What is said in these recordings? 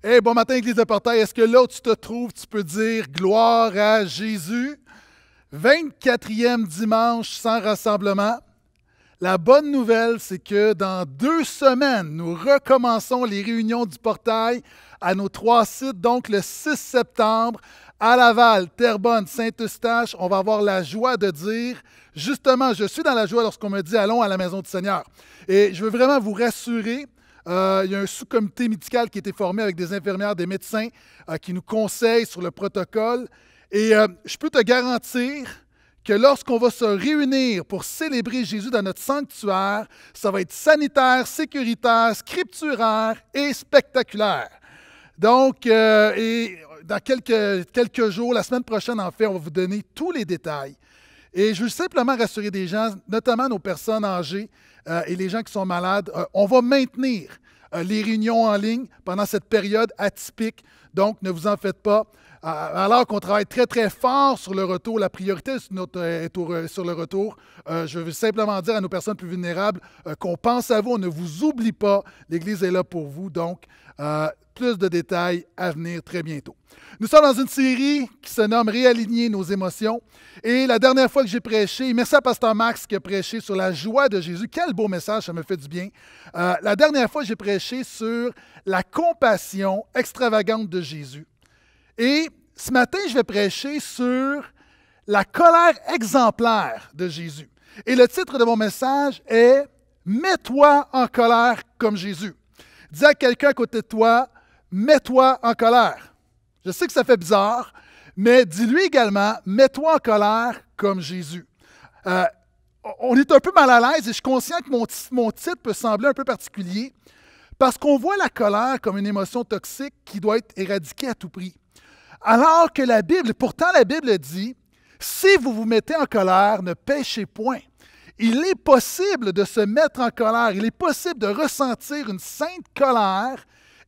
Hey, bon matin, Église de Portail. Est-ce que là où tu te trouves, tu peux dire gloire à Jésus? 24e dimanche sans rassemblement. La bonne nouvelle, c'est que dans deux semaines, nous recommençons les réunions du portail à nos trois sites, donc le 6 septembre, à Laval, Terrebonne, Saint-Eustache. On va avoir la joie de dire, justement, je suis dans la joie lorsqu'on me dit allons à la maison du Seigneur. Et je veux vraiment vous rassurer, euh, il y a un sous-comité médical qui a été formé avec des infirmières, des médecins euh, qui nous conseillent sur le protocole. Et euh, je peux te garantir que lorsqu'on va se réunir pour célébrer Jésus dans notre sanctuaire, ça va être sanitaire, sécuritaire, scripturaire et spectaculaire. Donc, et dans quelques, jours, la semaine prochaine, en fait, on va vous donner tous les détails. Et je veux simplement rassurer des gens, notamment nos personnes âgées et les gens qui sont malades, on va maintenir euh, les réunions en ligne pendant cette période atypique. Donc, ne vous en faites pas. Euh, alors qu'on travaille très, très fort sur le retour, la priorité est sur euh, le retour. je veux simplement dire à nos personnes plus vulnérables qu'on pense à vous, on ne vous oublie pas. L'Église est là pour vous. Donc, plus de détails à venir très bientôt. Nous sommes dans une série qui se nomme Réaligner nos émotions. Et la dernière fois que j'ai prêché, merci à Pasteur Max qui a prêché sur la joie de Jésus. Quel beau message, ça me fait du bien. Euh, la dernière fois, j'ai prêché sur la compassion extravagante de Jésus. Et ce matin, je vais prêcher sur la colère exemplaire de Jésus. Et le titre de mon message est Mets-toi en colère comme Jésus. Dis à quelqu'un à côté de toi, mets-toi en colère. Je sais que ça fait bizarre, mais dis-lui également, mets-toi en colère comme Jésus. Euh, on est un peu mal à l'aise et je suis conscient que mon, mon titre peut sembler un peu particulier parce qu'on voit la colère comme une émotion toxique qui doit être éradiquée à tout prix. Alors que la Bible, pourtant la Bible dit, si vous vous mettez en colère, ne péchez point. Il est possible de se mettre en colère, il est possible de ressentir une sainte colère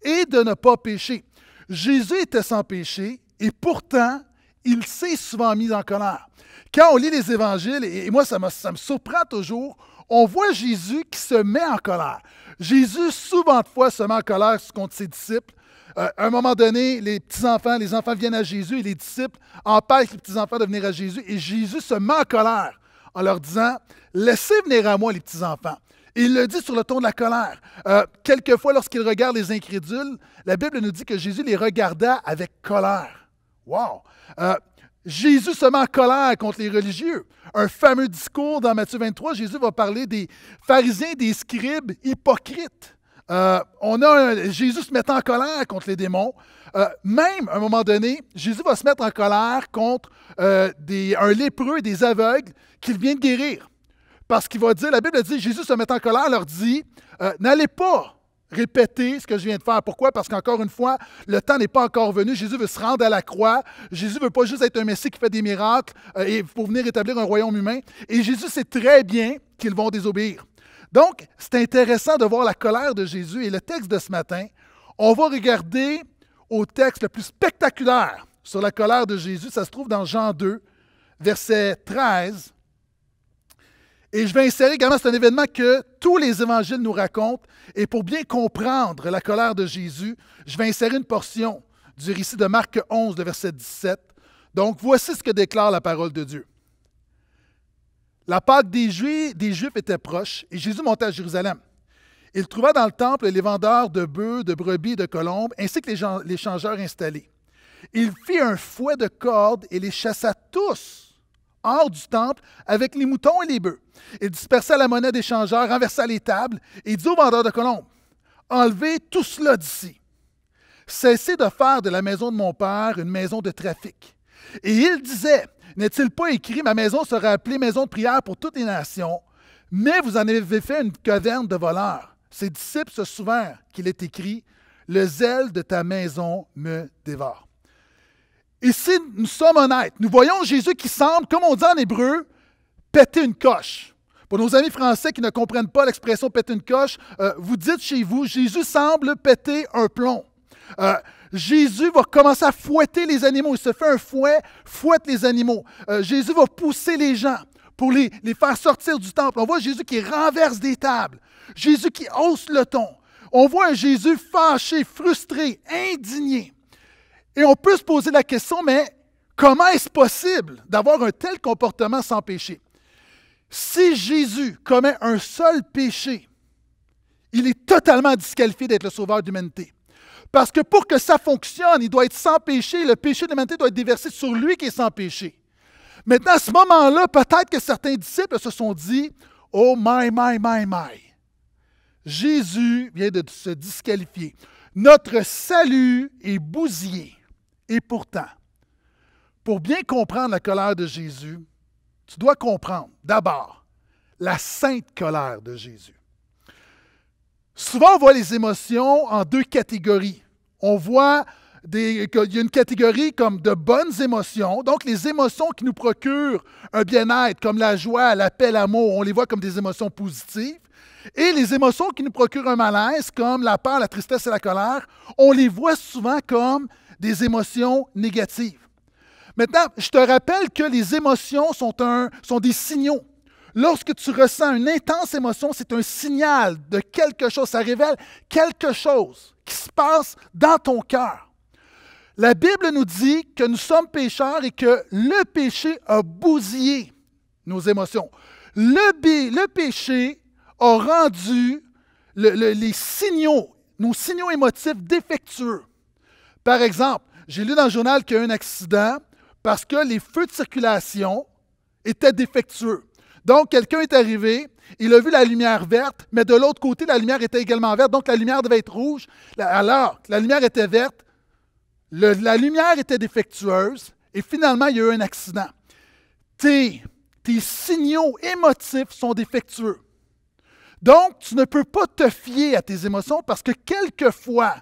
et de ne pas pécher. Jésus était sans péché et pourtant, il s'est souvent mis en colère. Quand on lit les évangiles, et moi ça me, ça me surprend toujours, on voit Jésus qui se met en colère. Jésus, souvent de fois, se met en colère contre ses disciples. Euh, à un moment donné, les petits-enfants, les enfants viennent à Jésus et les disciples empêchent les petits-enfants de venir à Jésus et Jésus se met en colère en leur disant, laissez venir à moi les petits-enfants. Il le dit sur le ton de la colère. Euh, quelquefois, lorsqu'il regarde les incrédules, la Bible nous dit que Jésus les regarda avec colère. Wow! Euh, Jésus se met en colère contre les religieux. Un fameux discours dans Matthieu 23, Jésus va parler des pharisiens, des scribes hypocrites. Euh, on a Jésus se met en colère contre les démons. même, à un moment donné, Jésus va se mettre en colère contre un lépreux et des aveugles qu'il vient de guérir. Parce qu'il va dire, la Bible dit, Jésus se met en colère, leur dit, euh, n'allez pas répéter ce que je viens de faire. Pourquoi? Parce qu'encore une fois, le temps n'est pas encore venu. Jésus veut se rendre à la croix. Jésus veut pas juste être un Messie qui fait des miracles euh, et pour venir établir un royaume humain. Et Jésus sait très bien qu'ils vont désobéir. Donc, c'est intéressant de voir la colère de Jésus et le texte de ce matin. On va regarder au texte le plus spectaculaire sur la colère de Jésus. Ça se trouve dans Jean 2, verset 13 et je vais insérer également, c'est un événement que tous les évangiles nous racontent. Et pour bien comprendre la colère de Jésus, je vais insérer une portion du récit de Marc 11, le verset 17. Donc, voici ce que déclare la parole de Dieu. La Pâque des Juifs, des Juifs était proche et Jésus monta à Jérusalem. Il trouva dans le temple les vendeurs de bœufs, de brebis, de colombes, ainsi que les, les changeurs installés. Il fit un fouet de cordes et les chassa tous hors du temple avec les moutons et les bœufs. Il dispersa la monnaie des changeurs, renversa les tables et dit aux vendeurs de colombes Enlevez tout cela d'ici. Cessez de faire de la maison de mon père une maison de trafic. Et il disait N'est-il pas écrit Ma maison sera appelée maison de prière pour toutes les nations, mais vous en avez fait une caverne de voleurs. Ses disciples se souvinrent qu'il est écrit Le zèle de ta maison me dévore. Et si nous sommes honnêtes, nous voyons Jésus qui semble, comme on dit en hébreu, péter une coche. Pour nos amis français qui ne comprennent pas l'expression péter une coche, euh, vous dites chez vous, Jésus semble péter un plomb. Euh, Jésus va commencer à fouetter les animaux. Il se fait un fouet, fouette les animaux. Euh, Jésus va pousser les gens pour les, les faire sortir du temple. On voit Jésus qui renverse des tables. Jésus qui hausse le ton. On voit Jésus fâché, frustré, indigné. Et on peut se poser la question, mais comment est-ce possible d'avoir un tel comportement sans péché? Si Jésus commet un seul péché, il est totalement disqualifié d'être le sauveur de l'humanité. Parce que pour que ça fonctionne, il doit être sans péché, le péché de l'humanité doit être déversé sur lui qui est sans péché. Maintenant, à ce moment-là, peut-être que certains disciples se sont dit Oh my, my, my, my. Jésus vient de se disqualifier. Notre salut est bousillé. Et pourtant, pour bien comprendre la colère de Jésus, tu dois comprendre d'abord la sainte colère de Jésus. Souvent, on voit les émotions en deux catégories. On voit des, il y a une catégorie comme de bonnes émotions, donc les émotions qui nous procurent un bien-être, comme la joie, la paix, l'amour, on les voit comme des émotions positives. Et les émotions qui nous procurent un malaise, comme la peur, la tristesse et la colère, on les voit souvent comme des émotions négatives. Maintenant, je te rappelle que les émotions sont, un, sont des signaux. Lorsque tu ressens une intense émotion, c'est un signal de quelque chose. Ça révèle quelque chose qui se passe dans ton cœur. La Bible nous dit que nous sommes pécheurs et que le péché a bousillé nos émotions. Le, le péché a rendu les signaux, nos signaux émotifs défectueux. Par exemple, j'ai lu dans le journal qu'il y a eu un accident parce que les feux de circulation étaient défectueux. Donc, quelqu'un est arrivé, il a vu la lumière verte, mais de l'autre côté, la lumière était également verte, donc la lumière devait être rouge. Alors la lumière était verte, la lumière était défectueuse et finalement, il y a eu un accident. tes signaux émotifs sont défectueux. Donc, tu ne peux pas te fier à tes émotions parce que quelquefois,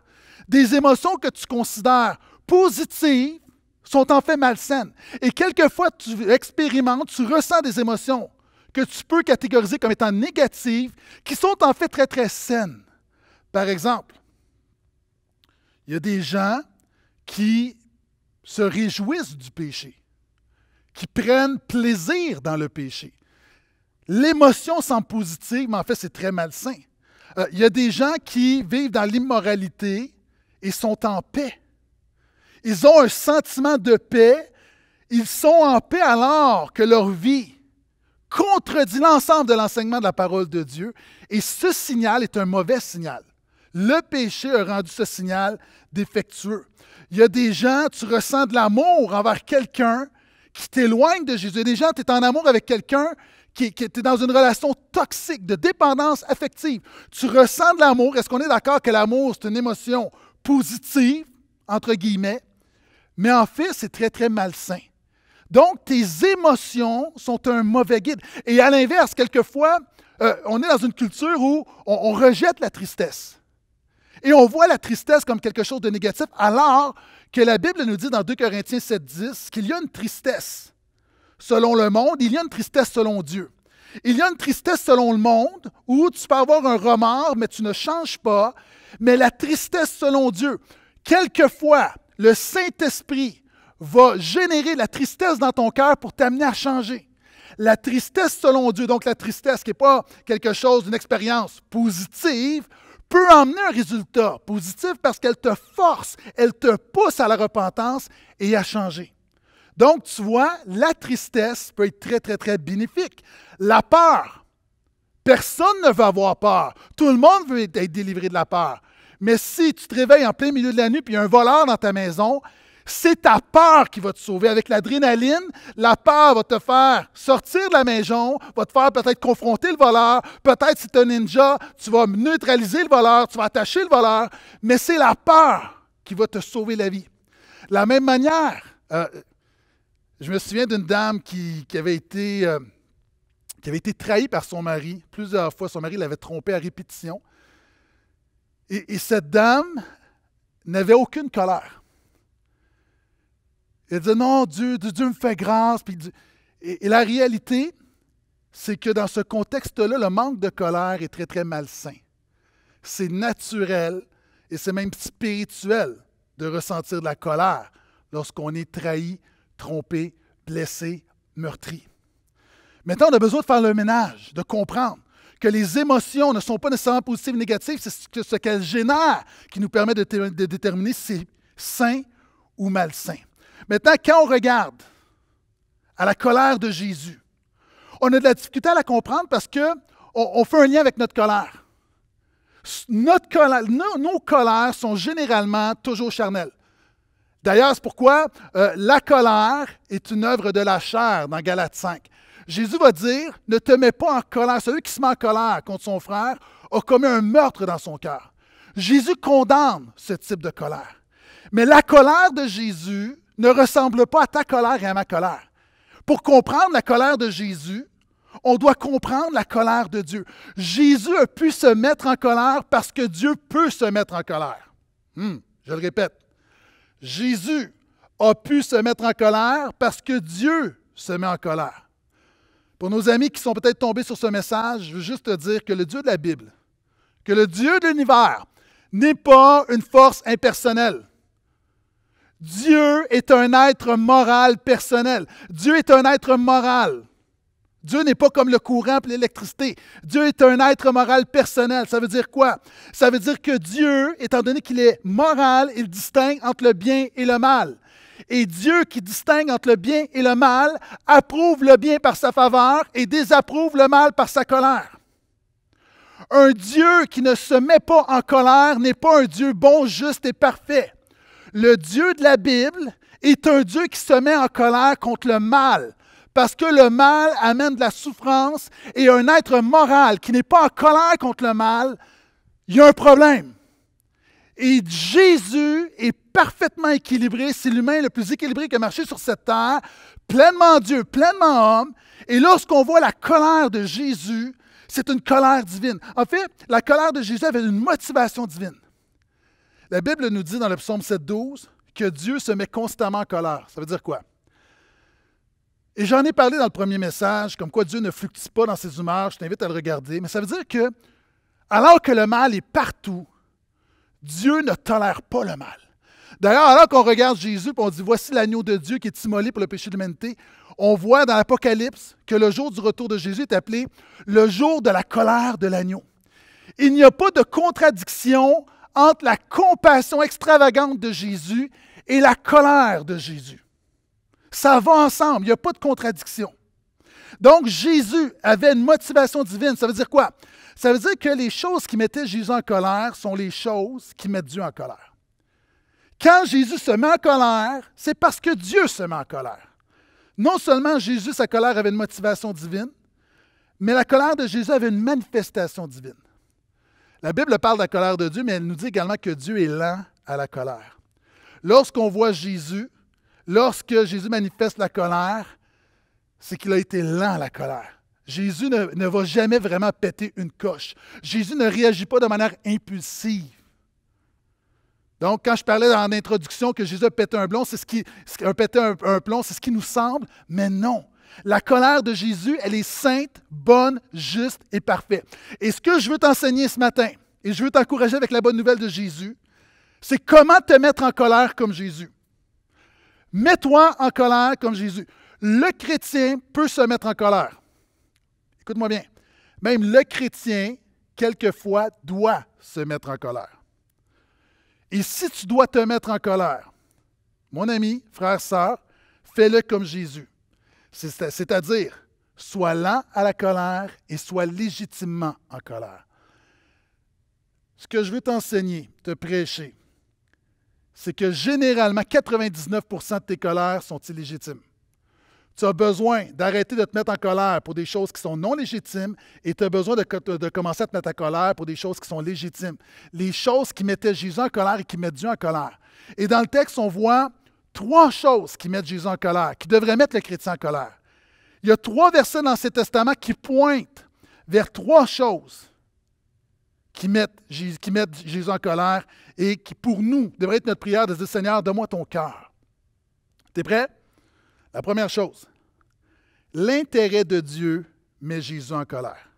des émotions que tu considères positives sont en fait malsaines. Et quelquefois, tu expérimentes, tu ressens des émotions que tu peux catégoriser comme étant négatives, qui sont en fait très, très saines. Par exemple, il y a des gens qui se réjouissent du péché, qui prennent plaisir dans le péché. L'émotion semble positive, mais en fait, c'est très malsain. Euh, il y a des gens qui vivent dans l'immoralité, ils sont en paix. Ils ont un sentiment de paix. Ils sont en paix alors que leur vie contredit l'ensemble de l'enseignement de la parole de Dieu. Et ce signal est un mauvais signal. Le péché a rendu ce signal défectueux. Il y a des gens, tu ressens de l'amour envers quelqu'un qui t'éloigne de Jésus. Il y a des gens, tu es en amour avec quelqu'un qui, qui est dans une relation toxique, de dépendance affective. Tu ressens de l'amour. Est-ce qu'on est d'accord que l'amour, c'est une émotion positive, entre guillemets, mais en fait, c'est très, très malsain. Donc, tes émotions sont un mauvais guide. Et à l'inverse, quelquefois, euh, on est dans une culture où on, rejette la tristesse. Et on voit la tristesse comme quelque chose de négatif, alors que la Bible nous dit dans 2 Corinthiens 7, 10 qu'il y a une tristesse selon le monde, il y a une tristesse selon Dieu. Il y a une tristesse selon le monde où tu peux avoir un remords, mais tu ne changes pas. Mais la tristesse selon Dieu, quelquefois, le Saint-Esprit va générer la tristesse dans ton cœur pour t'amener à changer. La tristesse selon Dieu, donc la tristesse qui n'est pas quelque chose, d'une expérience positive, peut emmener un résultat positif parce qu'elle te force, elle te pousse à la repentance et à changer. Donc, tu vois, la tristesse peut être très, très, très bénéfique. La peur. Personne ne veut avoir peur. Tout le monde veut être délivré de la peur. Mais si tu te réveilles en plein milieu de la nuit puis il y a un voleur dans ta maison, c'est ta peur qui va te sauver. Avec l'adrénaline, la peur va te faire sortir de la maison, va te faire peut-être confronter le voleur, peut-être si tu es un ninja, tu vas neutraliser le voleur, tu vas attacher le voleur, mais c'est la peur qui va te sauver la vie. De la même manière, euh, je me souviens d'une dame qui, avait été, euh, qui avait été trahie par son mari plusieurs fois. Son mari l'avait trompée à répétition. Et, cette dame n'avait aucune colère. Elle disait Non, Dieu, Dieu, me fait grâce. et la réalité, c'est que dans ce contexte-là, le manque de colère est très, très malsain. C'est naturel et c'est même spirituel de ressentir de la colère lorsqu'on est trahi trompé, blessé, meurtri. Maintenant, on a besoin de faire le ménage, de comprendre que les émotions ne sont pas nécessairement positives ou négatives, c'est ce qu'elles génèrent qui nous permet de, déterminer si c'est sain ou malsain. Maintenant, quand on regarde à la colère de Jésus, on a de la difficulté à la comprendre parce qu'on on fait un lien avec notre colère. Notre nos colères sont généralement toujours charnelles. D'ailleurs, c'est pourquoi euh, la colère est une œuvre de la chair dans Galates 5. Jésus va dire, ne te mets pas en colère. Celui qui se met en colère contre son frère a commis un meurtre dans son cœur. Jésus condamne ce type de colère. Mais la colère de Jésus ne ressemble pas à ta colère et à ma colère. Pour comprendre la colère de Jésus, on doit comprendre la colère de Dieu. Jésus a pu se mettre en colère parce que Dieu peut se mettre en colère. Hmm, je le répète. Jésus a pu se mettre en colère parce que Dieu se met en colère. Pour nos amis qui sont peut-être tombés sur ce message, je veux juste dire que le Dieu de la Bible, que le Dieu de l'univers n'est pas une force impersonnelle. Dieu est un être moral personnel. Dieu est un être moral. Dieu n'est pas comme le courant et l'électricité. Dieu est un être moral personnel. Ça veut dire quoi? Ça veut dire que Dieu, étant donné qu'il est moral, il distingue entre le bien et le mal. Et Dieu qui distingue entre le bien et le mal, approuve le bien par sa faveur et désapprouve le mal par sa colère. Un Dieu qui ne se met pas en colère n'est pas un Dieu bon, juste et parfait. Le Dieu de la Bible est un Dieu qui se met en colère contre le mal, parce que le mal amène de la souffrance et un être moral qui n'est pas en colère contre le mal, il y a un problème. Et Jésus est parfaitement équilibré, c'est l'humain le plus équilibré qui a marché sur cette terre, pleinement Dieu, pleinement homme. Et lorsqu'on voit la colère de Jésus, c'est une colère divine. En fait, la colère de Jésus avait une motivation divine. La Bible nous dit dans le psaume 7.12 que Dieu se met constamment en colère. Ça veut dire quoi? Et j'en ai parlé dans le premier message, comme quoi Dieu ne fluctue pas dans ses humeurs. Je t'invite à le regarder. Mais ça veut dire que, alors que le mal est partout, Dieu ne tolère pas le mal. D'ailleurs, alors qu'on regarde Jésus, on dit Voici l'agneau de Dieu qui est immolé pour le péché de l'humanité, on voit dans l'Apocalypse que le jour du retour de Jésus est appelé le jour de la colère de l'agneau. Il n'y a pas de contradiction entre la compassion extravagante de Jésus et la colère de Jésus. Ça va ensemble, il n'y a pas de contradiction. Donc Jésus avait une motivation divine. Ça veut dire quoi? Ça veut dire que les choses qui mettaient Jésus en colère sont les choses qui mettent Dieu en colère. Quand Jésus se met en colère, c'est parce que Dieu se met en colère. Non seulement Jésus, sa colère avait une motivation divine, mais la colère de Jésus avait une manifestation divine. La Bible parle de la colère de Dieu, mais elle nous dit également que Dieu est lent à la colère. Lorsqu'on voit Jésus, lorsque Jésus manifeste la colère, c'est qu'il a été lent à la colère. Jésus ne, va jamais vraiment péter une coche. Jésus ne réagit pas de manière impulsive. Donc, quand je parlais dans l'introduction que Jésus a pété un blond, c'est ce qui, un plomb, c'est ce qui nous semble, mais non. La colère de Jésus, elle est sainte, bonne, juste et parfaite. Et ce que je veux t'enseigner ce matin, et je veux t'encourager avec la bonne nouvelle de Jésus, c'est comment te mettre en colère comme Jésus. Mets-toi en colère comme Jésus. Le chrétien peut se mettre en colère. Écoute-moi bien. Même le chrétien, quelquefois, doit se mettre en colère. Et si tu dois te mettre en colère, mon ami, frère, sœur, fais-le comme Jésus. C'est-à-dire, sois lent à la colère et sois légitimement en colère. Ce que je veux t'enseigner, te prêcher, c'est que généralement 99 de tes colères sont illégitimes. Tu as besoin d'arrêter de te mettre en colère pour des choses qui sont non légitimes et tu as besoin de, commencer à te mettre en colère pour des choses qui sont légitimes. Les choses qui mettaient Jésus en colère et qui mettent Dieu en colère. Et dans le texte, on voit trois choses qui mettent Jésus en colère, qui devraient mettre le chrétien en colère. Il y a trois versets dans ces testament qui pointent vers trois choses qui mettent, Jésus en colère et qui, pour nous, devrait être notre prière de dire Seigneur, donne-moi ton cœur. T'es prêt? La première chose, l'intérêt de Dieu met Jésus en colère.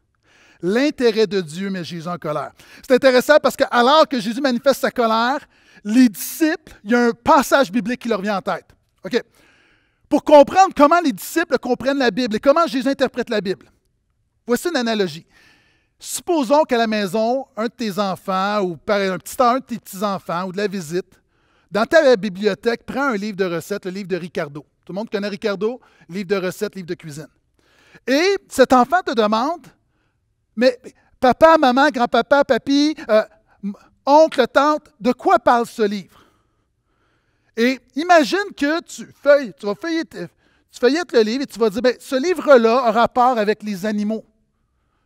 L'intérêt de Dieu met Jésus en colère. C'est intéressant parce que, alors que Jésus manifeste sa colère, les disciples, il y a un passage biblique qui leur vient en tête. OK. Pour comprendre comment les disciples comprennent la Bible et comment Jésus interprète la Bible, voici une analogie. Supposons qu'à la maison, un de tes enfants ou un petit un de tes petits-enfants ou de la visite, dans ta bibliothèque, prends un livre de recettes, le livre de Ricardo. Tout le monde connaît Ricardo, livre de recettes, livre de cuisine. Et cet enfant te demande, mais papa, maman, grand-papa, papy, euh, oncle, tante, de quoi parle ce livre? Et imagine que tu, feuilles, tu vas feuilleter, tu feuillettes le livre et tu vas dire, ben, ce livre-là a rapport avec les animaux.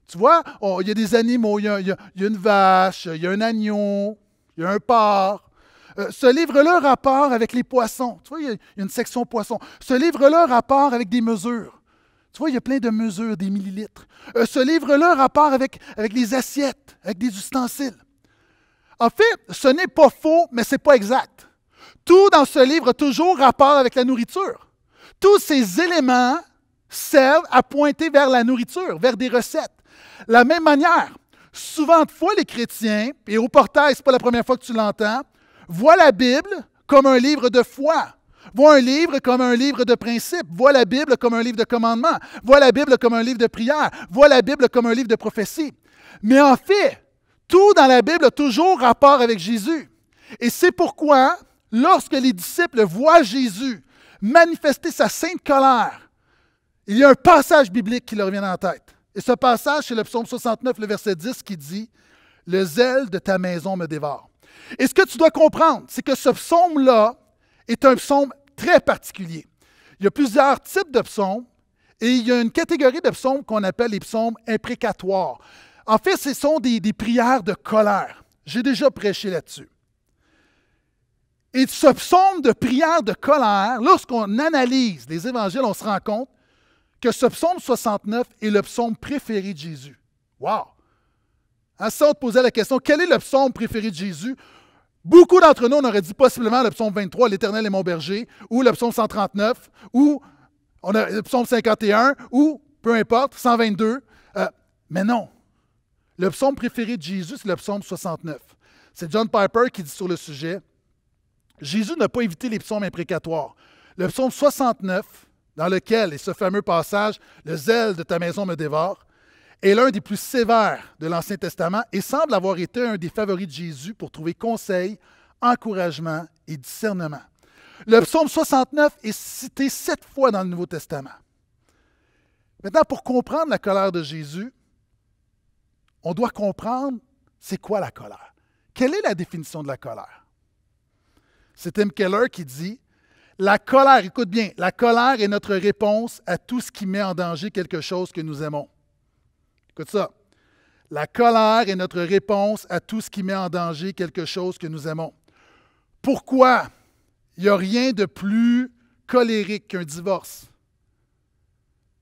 Tu vois, il y a des animaux, il y a, une vache, il y a un agneau, il y a un porc. Euh, ce livre-là rapport avec les poissons. Tu vois, il y, a une section poissons. Ce livre-là rapport avec des mesures. Tu vois, il y a plein de mesures, des millilitres. Euh, ce livre-là rapport avec, avec les assiettes, avec des ustensiles. En fait, ce n'est pas faux, mais ce n'est pas exact. Tout dans ce livre a toujours rapport avec la nourriture. Tous ces éléments servent à pointer vers la nourriture, vers des recettes. La même manière, souvent de fois, les chrétiens, et au portail, ce n'est pas la première fois que tu l'entends, voient la Bible comme un livre de foi, voient un livre comme un livre de principes, voient la Bible comme un livre de commandements, voient la Bible comme un livre de prière, voient la Bible comme un livre de prophétie. Mais en fait, tout dans la Bible a toujours rapport avec Jésus. Et c'est pourquoi, lorsque les disciples voient Jésus manifester sa sainte colère, il y a un passage biblique qui leur vient en tête. Et ce passage, c'est le psaume 69, le verset 10 qui dit Le zèle de ta maison me dévore. Et ce que tu dois comprendre, c'est que ce psaume-là est un psaume très particulier. Il y a plusieurs types de psaumes et il y a une catégorie de psaumes qu'on appelle les psaumes imprécatoires. En fait, ce sont des, prières de colère. J'ai déjà prêché là-dessus. Et ce psaume de prière de colère, lorsqu'on analyse les évangiles, on se rend compte que ce psaume 69 est le psaume préféré de Jésus. Wow! À ça, on te posait la question, quel est le psaume préféré de Jésus? Beaucoup d'entre nous, on aurait dit possiblement le psaume 23, l'Éternel est mon berger, ou le psaume 139, ou on le psaume 51, ou peu importe, 122. Euh, mais non, le psaume préféré de Jésus, c'est le psaume 69. C'est John Piper qui dit sur le sujet, Jésus n'a pas évité les psaumes imprécatoires. Le psaume 69 dans lequel, et ce fameux passage, le zèle de ta maison me dévore, est l'un des plus sévères de l'Ancien Testament et semble avoir été un des favoris de Jésus pour trouver conseil, encouragement et discernement. Le psaume 69 est cité sept fois dans le Nouveau Testament. Maintenant, pour comprendre la colère de Jésus, on doit comprendre c'est quoi la colère. Quelle est la définition de la colère? C'est Tim Keller qui dit la colère, écoute bien, la colère est notre réponse à tout ce qui met en danger quelque chose que nous aimons. Écoute ça. La colère est notre réponse à tout ce qui met en danger quelque chose que nous aimons. Pourquoi il n'y a rien de plus colérique qu'un divorce?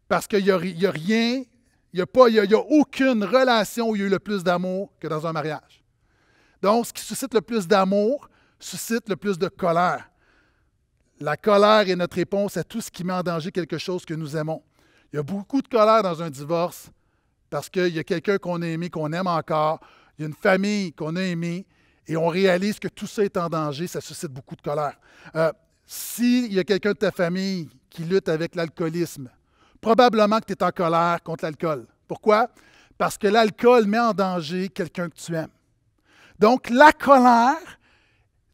Parce qu'il n'y a, rien, il n'y a, a aucune relation où il y a eu le plus d'amour que dans un mariage. Donc, ce qui suscite le plus d'amour suscite le plus de colère. La colère est notre réponse à tout ce qui met en danger quelque chose que nous aimons. Il y a beaucoup de colère dans un divorce parce qu'il y a quelqu'un qu'on a aimé, qu'on aime encore, il y a une famille qu'on a aimée, et on réalise que tout ça est en danger, ça suscite beaucoup de colère. Euh, s'il y a quelqu'un de ta famille qui lutte avec l'alcoolisme, probablement que tu es en colère contre l'alcool. Pourquoi? Parce que l'alcool met en danger quelqu'un que tu aimes. Donc, la colère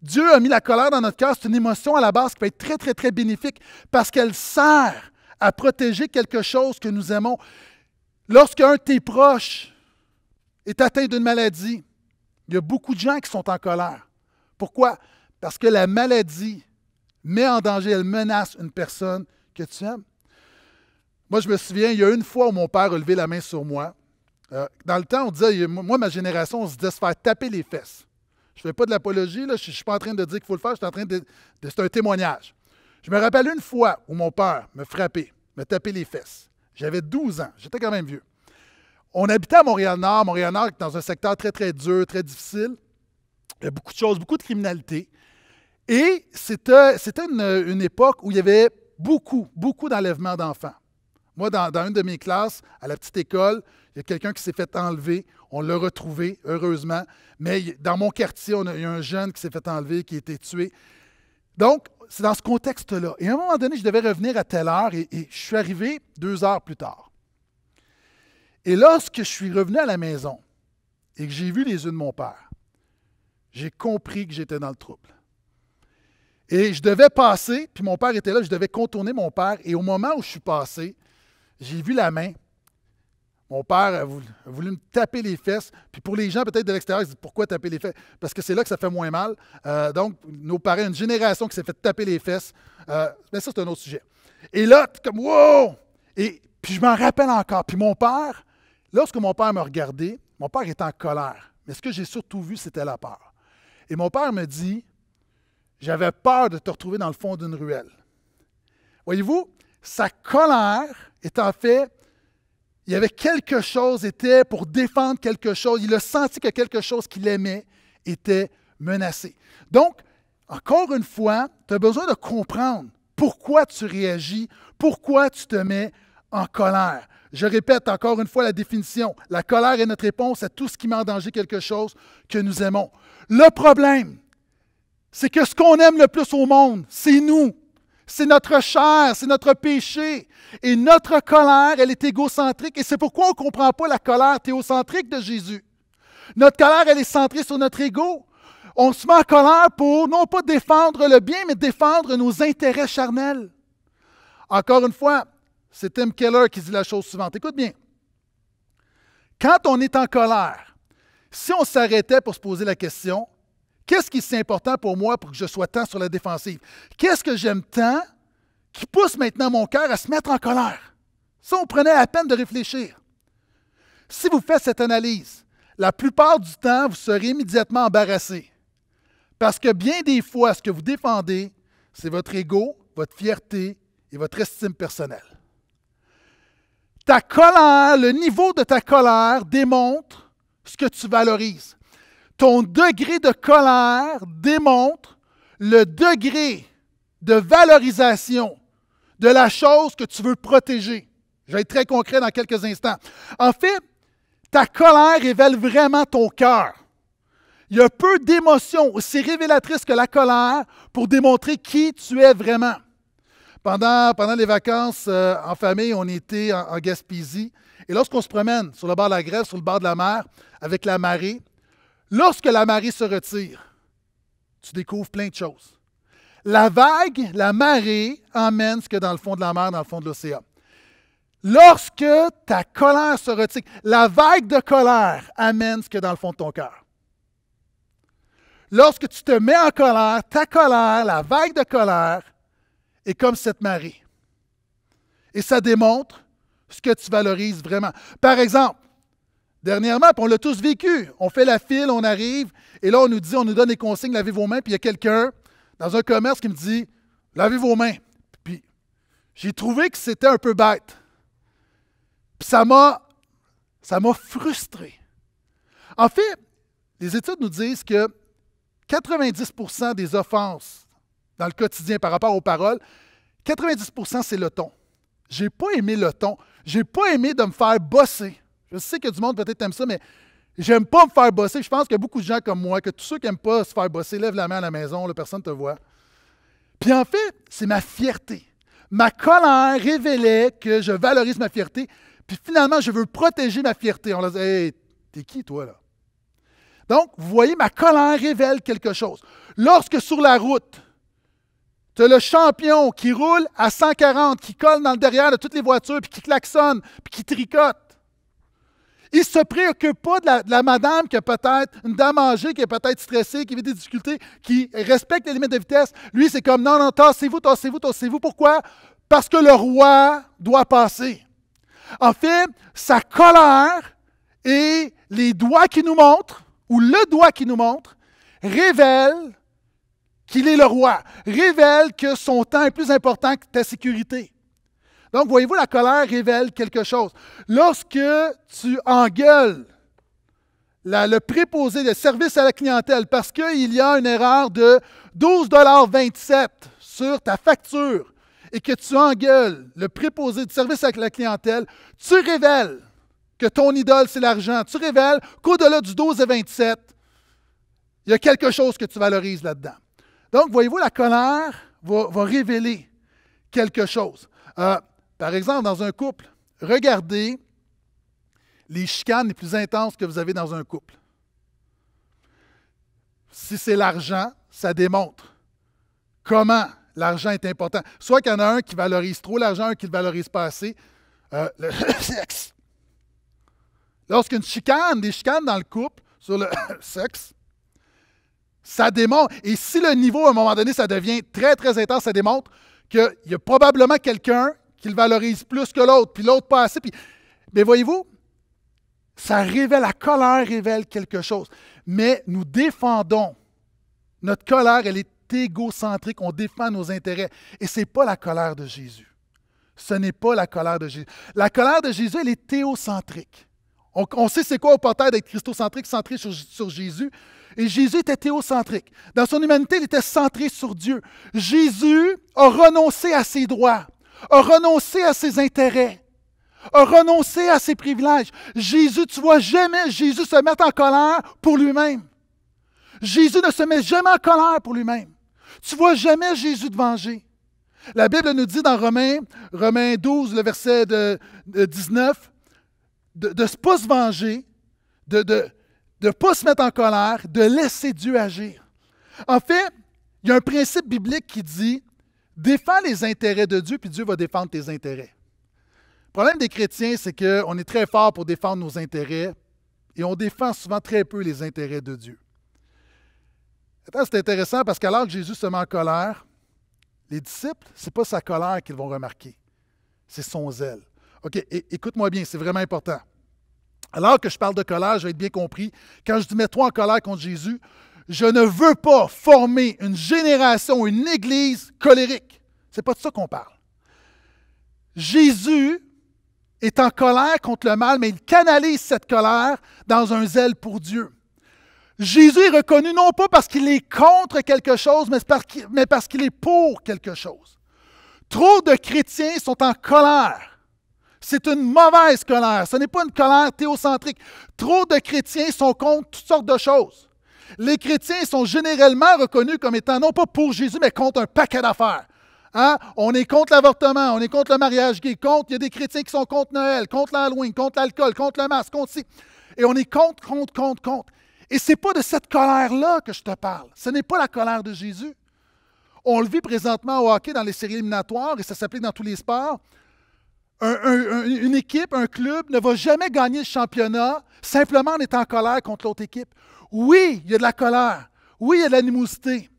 Dieu a mis la colère dans notre cœur. C'est une émotion à la base qui peut être très, très, très bénéfique parce qu'elle sert à protéger quelque chose que nous aimons. Lorsqu'un de tes proches est atteint d'une maladie, il y a beaucoup de gens qui sont en colère. Pourquoi? Parce que la maladie met en danger, elle menace une personne que tu aimes. Moi, je me souviens, il y a une fois où mon père a levé la main sur moi. Euh, dans le temps, on disait, moi, ma génération, on se disait se faire taper les fesses. Je ne fais pas de l'apologie, je ne suis pas en train de dire qu'il faut le faire, c'est un témoignage. Je me rappelle une fois où mon père me frappait, me tapait les fesses. J'avais 12 ans, j'étais quand même vieux. On habitait à Montréal-Nord, Montréal-Nord dans un secteur très, très dur, très difficile. Il y a beaucoup de choses, beaucoup de criminalité. Et c'était une, époque où il y avait beaucoup, beaucoup d'enlèvements d'enfants. Moi, dans, une de mes classes, à la petite école, il y a quelqu'un qui s'est fait enlever. On l'a retrouvé, heureusement. Mais dans mon quartier, on il y a un jeune qui s'est fait enlever, qui a été tué. Donc, c'est dans ce contexte-là. Et à un moment donné, je devais revenir à telle heure et, et, je suis arrivé deux heures plus tard. Et lorsque je suis revenu à la maison et que j'ai vu les yeux de mon père, j'ai compris que j'étais dans le trouble. Et je devais passer, puis mon père était là, je devais contourner mon père. Et au moment où je suis passé, j'ai vu la main mon père a voulu, me taper les fesses. Puis pour les gens, peut-être de l'extérieur, ils disent pourquoi taper les fesses Parce que c'est là que ça fait moins mal. Euh, donc, nous parents, une génération qui s'est fait taper les fesses. Euh, mais ça, c'est un autre sujet. Et là, comme wow Et puis je m'en rappelle encore. Puis mon père, lorsque mon père me regardé, mon père était en colère. Mais ce que j'ai surtout vu, c'était la peur. Et mon père me dit J'avais peur de te retrouver dans le fond d'une ruelle. Voyez-vous, sa colère est en fait il y avait quelque chose, était pour défendre quelque chose. Il a senti que quelque chose qu'il aimait était menacé. Donc, encore une fois, tu as besoin de comprendre pourquoi tu réagis, pourquoi tu te mets en colère. Je répète encore une fois la définition. La colère est notre réponse à tout ce qui met en danger quelque chose que nous aimons. Le problème, c'est que ce qu'on aime le plus au monde, c'est nous c'est notre chair, c'est notre péché. Et notre colère, elle est égocentrique. Et c'est pourquoi on ne comprend pas la colère théocentrique de Jésus. Notre colère, elle est centrée sur notre ego. On se met en colère pour non pas défendre le bien, mais défendre nos intérêts charnels. Encore une fois, c'est Tim Keller qui dit la chose suivante. Écoute bien. Quand on est en colère, si on s'arrêtait pour se poser la question, Qu'est-ce qui est important pour moi pour que je sois tant sur la défensive? Qu'est-ce que j'aime tant qui pousse maintenant mon cœur à se mettre en colère? Ça, on prenait la peine de réfléchir. Si vous faites cette analyse, la plupart du temps, vous serez immédiatement embarrassé. Parce que bien des fois, ce que vous défendez, c'est votre ego, votre fierté et votre estime personnelle. Ta colère, le niveau de ta colère démontre ce que tu valorises ton degré de colère démontre le degré de valorisation de la chose que tu veux protéger. Je vais être très concret dans quelques instants. En fait, ta colère révèle vraiment ton cœur. Il y a peu d'émotions aussi révélatrices que la colère pour démontrer qui tu es vraiment. Pendant, pendant les vacances euh, en famille, on était en, en Gaspésie. Et lorsqu'on se promène sur le bord de la grève, sur le bord de la mer, avec la marée, Lorsque la marée se retire, tu découvres plein de choses. La vague, la marée, amène ce que dans le fond de la mer, dans le fond de l'océan. Lorsque ta colère se retire, la vague de colère amène ce que dans le fond de ton cœur. Lorsque tu te mets en colère, ta colère, la vague de colère, est comme cette marée. Et ça démontre ce que tu valorises vraiment. Par exemple, dernièrement, puis on l'a tous vécu. On fait la file, on arrive, et là, on nous dit, on nous donne des consignes, lavez vos mains, puis il y a quelqu'un dans un commerce qui me dit, lavez vos mains. Puis j'ai trouvé que c'était un peu bête. Puis ça m'a, ça m'a frustré. En fait, les études nous disent que 90 des offenses dans le quotidien par rapport aux paroles, 90 c'est le ton. J'ai pas aimé le ton. J'ai pas aimé de me faire bosser. Je sais que du monde peut-être aime ça, mais j'aime pas me faire bosser. Je pense qu'il y a beaucoup de gens comme moi, que tous ceux qui n'aiment pas se faire bosser, lèvent la main à la maison, personne ne te voit. Puis en fait, c'est ma fierté. Ma colère révélait que je valorise ma fierté. Puis finalement, je veux protéger ma fierté. On leur dit t'es qui toi là? Donc, vous voyez, ma colère révèle quelque chose. Lorsque sur la route, tu as le champion qui roule à 140, qui colle dans le derrière de toutes les voitures, puis qui klaxonne, puis qui tricote, il ne se préoccupe pas de la, madame qui a peut-être une dame âgée, qui est peut-être stressée, qui vit des difficultés, qui respecte les limites de vitesse. Lui, c'est comme non, non, tassez-vous, tassez-vous, tassez-vous. Pourquoi? Parce que le roi doit passer. En fait, sa colère et les doigts qui nous montrent, ou le doigt qui nous montre, révèle qu'il est le roi, révèle que son temps est plus important que ta sécurité. Donc, voyez-vous, la colère révèle quelque chose. Lorsque tu engueules le préposé de service à la clientèle parce qu'il y a une erreur de 12,27 sur ta facture et que tu engueules le préposé de service à la clientèle, tu révèles que ton idole, c'est l'argent. Tu révèles qu'au-delà du 12 et 27, il y a quelque chose que tu valorises là-dedans. Donc, voyez-vous, la colère va, révéler quelque chose. Euh, par exemple, dans un couple, regardez les chicanes les plus intenses que vous avez dans un couple. Si c'est l'argent, ça démontre comment l'argent est important. Soit qu'il y en a un qui valorise trop l'argent, un qui ne le valorise pas assez. Euh, le sexe. Lorsqu'une chicane, des chicanes dans le couple sur le sexe, ça démontre, et si le niveau à un moment donné, ça devient très, très intense, ça démontre qu'il y a probablement quelqu'un qu'il valorise plus que l'autre, puis l'autre pas assez. Puis... Mais voyez-vous, ça révèle, la colère révèle quelque chose. Mais nous défendons. Notre colère, elle est égocentrique, on défend nos intérêts. Et ce n'est pas la colère de Jésus. Ce n'est pas la colère de Jésus. La colère de Jésus, elle est théocentrique. On, sait c'est quoi au portail d'être christocentrique, centré sur Jésus. Et Jésus était théocentrique. Dans son humanité, il était centré sur Dieu. Jésus a renoncé à ses droits a renoncé à ses intérêts, a renoncé à ses privilèges. Jésus, tu vois jamais Jésus se mettre en colère pour lui-même. Jésus ne se met jamais en colère pour lui-même. Tu vois jamais Jésus te venger. La Bible nous dit dans Romains, Romains 12, le verset de, 19, de ne pas se venger, de ne pas se mettre en colère, de laisser Dieu agir. En fait, il y a un principe biblique qui dit Défends les intérêts de Dieu, puis Dieu va défendre tes intérêts. Le problème des chrétiens, c'est qu'on est très fort pour défendre nos intérêts et on défend souvent très peu les intérêts de Dieu. C'est intéressant parce qu'alors que Jésus se met en colère, les disciples, ce n'est pas sa colère qu'ils vont remarquer, c'est son zèle. OK, écoute-moi bien, c'est vraiment important. Alors que je parle de colère, je vais être bien compris. Quand je dis mets-toi en colère contre Jésus, je ne veux pas former une génération, une église colérique. C'est pas de ça qu'on parle. Jésus est en colère contre le mal, mais il canalise cette colère dans un zèle pour Dieu. Jésus est reconnu non pas parce qu'il est contre quelque chose, mais parce qu'il est pour quelque chose. Trop de chrétiens sont en colère. C'est une mauvaise colère. Ce n'est pas une colère théocentrique. Trop de chrétiens sont contre toutes sortes de choses les chrétiens sont généralement reconnus comme étant non pas pour Jésus, mais contre un paquet d'affaires. Hein? On est contre l'avortement, on est contre le mariage gay, contre, il y a des chrétiens qui sont contre Noël, contre l'Halloween, contre l'alcool, contre le masque, contre ci. Et on est contre, contre, contre, contre. Et ce n'est pas de cette colère-là que je te parle. Ce n'est pas la colère de Jésus. On le vit présentement au hockey dans les séries éliminatoires et ça s'applique dans tous les sports. une équipe, un club ne va jamais gagner le championnat simplement en étant en colère contre l'autre équipe. Oui, il y a de la colère. Oui, il y a de l'animosité.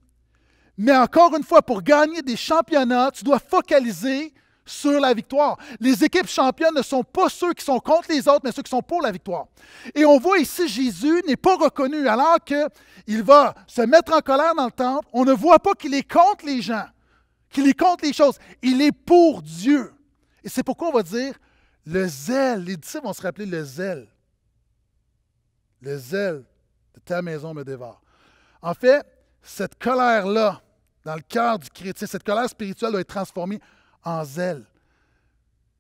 Mais encore une fois, pour gagner des championnats, tu dois focaliser sur la victoire. Les équipes championnes ne sont pas ceux qui sont contre les autres, mais ceux qui sont pour la victoire. Et on voit ici Jésus n'est pas reconnu alors qu'il va se mettre en colère dans le temple. On ne voit pas qu'il est contre les gens, qu'il est contre les choses. Il est pour Dieu. Et c'est pourquoi on va dire le zèle. Les disciples vont se rappeler le zèle. Le zèle ta maison me dévore. En fait, cette colère-là, dans le cœur du chrétien, cette colère spirituelle doit être transformée en zèle.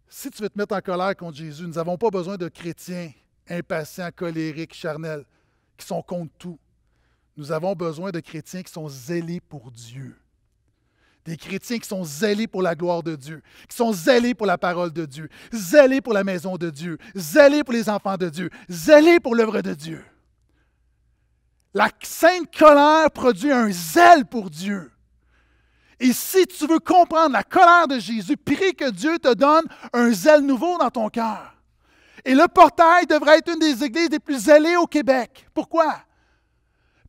Si tu veux te mettre en colère contre Jésus, nous n'avons pas besoin de chrétiens impatients, colériques, charnels, qui sont contre tout. Nous avons besoin de chrétiens qui sont zélés pour Dieu. Des chrétiens qui sont zélés pour la gloire de Dieu, qui sont zélés pour la parole de Dieu, zélés pour la maison de Dieu, zélés pour les enfants de Dieu, zélés pour l'œuvre de Dieu. La sainte colère produit un zèle pour Dieu. Et si tu veux comprendre la colère de Jésus, prie que Dieu te donne un zèle nouveau dans ton cœur. Et le portail devrait être une des églises les plus zélées au Québec. Pourquoi?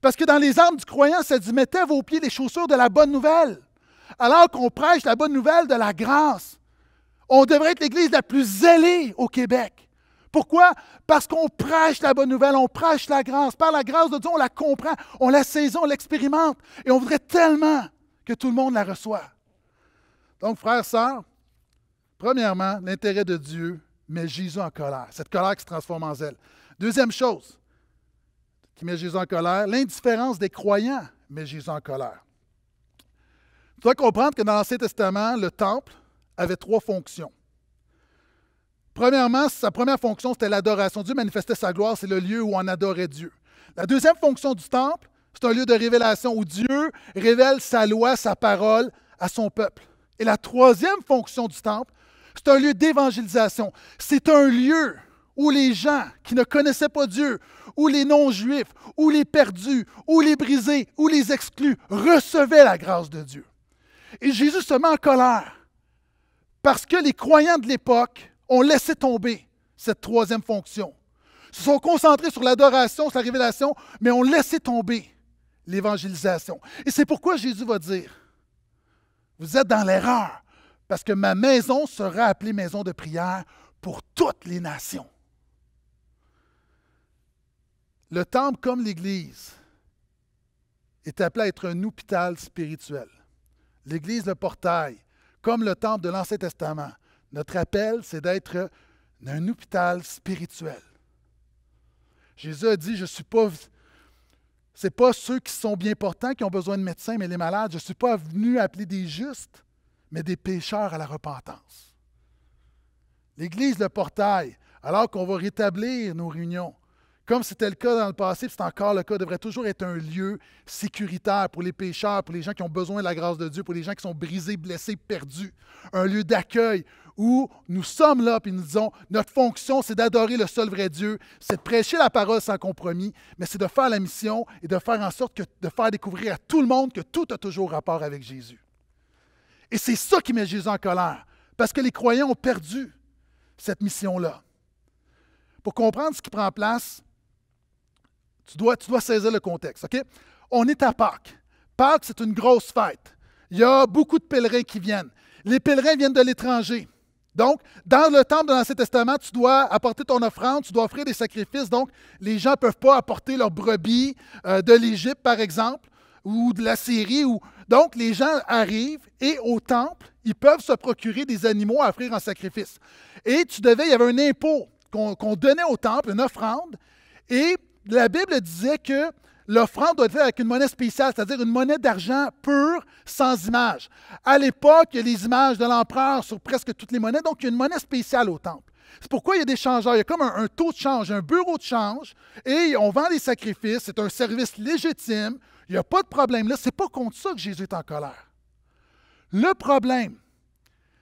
Parce que dans les armes du croyant, ça dit mettez vos pieds les chaussures de la bonne nouvelle. Alors qu'on prêche la bonne nouvelle de la grâce, on devrait être l'église la plus zélée au Québec. Pourquoi? Parce qu'on prêche la bonne nouvelle, on prêche la grâce. Par la grâce de Dieu, on la comprend, on la saisit, on l'expérimente. Et on voudrait tellement que tout le monde la reçoive. Donc, frères, sœurs, premièrement, l'intérêt de Dieu met Jésus en colère. Cette colère qui se transforme en zèle. Deuxième chose qui met Jésus en colère, l'indifférence des croyants met Jésus en colère. Tu dois comprendre que dans l'Ancien Testament, le temple avait trois fonctions. Premièrement, sa première fonction, c'était l'adoration. Dieu manifestait sa gloire, c'est le lieu où on adorait Dieu. La deuxième fonction du temple, c'est un lieu de révélation où Dieu révèle sa loi, sa parole à son peuple. Et la troisième fonction du temple, c'est un lieu d'évangélisation. C'est un lieu où les gens qui ne connaissaient pas Dieu, où les non-juifs, où les perdus, où les brisés, où les exclus recevaient la grâce de Dieu. Et Jésus se met en colère parce que les croyants de l'époque ont laissé tomber cette troisième fonction. Ils se sont concentrés sur l'adoration, sur la révélation, mais ont laissé tomber l'évangélisation. Et c'est pourquoi Jésus va dire, vous êtes dans l'erreur, parce que ma maison sera appelée maison de prière pour toutes les nations. Le temple, comme l'Église, est appelé à être un hôpital spirituel. L'Église, le portail, comme le temple de l'Ancien Testament, notre appel, c'est d'être un hôpital spirituel. Jésus a dit, je ne suis pas... Ce n'est pas ceux qui sont bien portants qui ont besoin de médecins, mais les malades. Je ne suis pas venu appeler des justes, mais des pécheurs à la repentance. L'Église, le portail, alors qu'on va rétablir nos réunions, comme c'était le cas dans le passé, c'est encore le cas, devrait toujours être un lieu sécuritaire pour les pécheurs, pour les gens qui ont besoin de la grâce de Dieu, pour les gens qui sont brisés, blessés, perdus. Un lieu d'accueil où nous sommes là puis nous disons notre fonction, c'est d'adorer le seul vrai Dieu, c'est de prêcher la parole sans compromis, mais c'est de faire la mission et de faire en sorte que, de faire découvrir à tout le monde que tout a toujours rapport avec Jésus. Et c'est ça qui met Jésus en colère, parce que les croyants ont perdu cette mission-là. Pour comprendre ce qui prend place, tu dois, tu dois saisir le contexte. OK? On est à Pâques. Pâques, c'est une grosse fête. Il y a beaucoup de pèlerins qui viennent. Les pèlerins viennent de l'étranger. Donc, dans le temple de l'Ancien Testament, tu dois apporter ton offrande, tu dois offrir des sacrifices. Donc, les gens ne peuvent pas apporter leurs brebis euh, de l'Égypte, par exemple, ou de la Syrie. Donc, les gens arrivent et au temple, ils peuvent se procurer des animaux à offrir en sacrifice. Et tu devais, il y avait un impôt qu'on donnait au temple, une offrande. Et la Bible disait que l'offrande doit être avec une monnaie spéciale, c'est-à-dire une monnaie d'argent pure, sans image. À l'époque, il y a les images de l'empereur sur presque toutes les monnaies, donc il y a une monnaie spéciale au temple. C'est pourquoi il y a des changeurs. Il y a comme un, taux de change, un bureau de change, et on vend des sacrifices. C'est un service légitime. Il n'y a pas de problème là. Ce n'est pas contre ça que Jésus est en colère. Le problème,